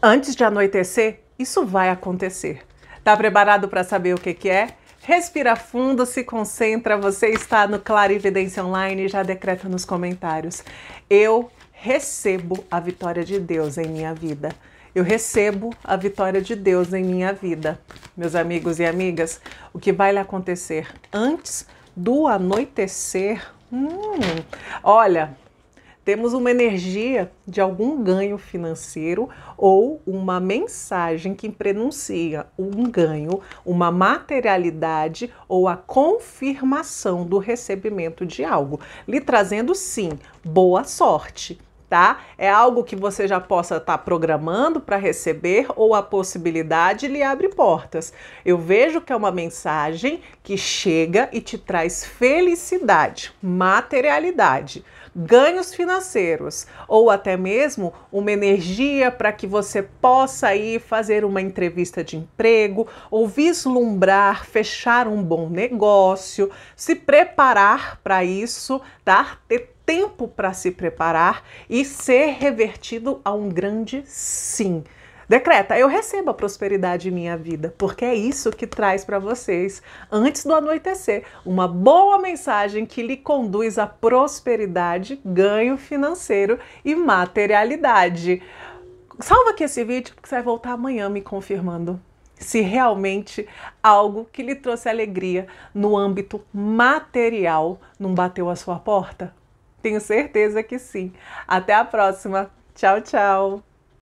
Antes de anoitecer, isso vai acontecer. Tá preparado para saber o que, que é? Respira fundo, se concentra. Você está no Clarividência Online e já decreta nos comentários. Eu recebo a vitória de Deus em minha vida. Eu recebo a vitória de Deus em minha vida. Meus amigos e amigas, o que vai lhe acontecer antes do anoitecer? Hum, olha, temos uma energia de algum ganho financeiro ou uma mensagem que prenuncia um ganho, uma materialidade ou a confirmação do recebimento de algo, lhe trazendo sim boa sorte tá? É algo que você já possa estar tá programando para receber ou a possibilidade lhe abre portas. Eu vejo que é uma mensagem que chega e te traz felicidade, materialidade, ganhos financeiros ou até mesmo uma energia para que você possa ir fazer uma entrevista de emprego ou vislumbrar, fechar um bom negócio, se preparar para isso, tá? Ter tempo para se preparar e ser revertido a um grande sim. Decreta, eu recebo a prosperidade em minha vida, porque é isso que traz para vocês, antes do anoitecer, uma boa mensagem que lhe conduz à prosperidade, ganho financeiro e materialidade. Salva aqui esse vídeo, porque você vai voltar amanhã me confirmando se realmente algo que lhe trouxe alegria no âmbito material não bateu a sua porta. Tenho certeza que sim. Até a próxima. Tchau, tchau.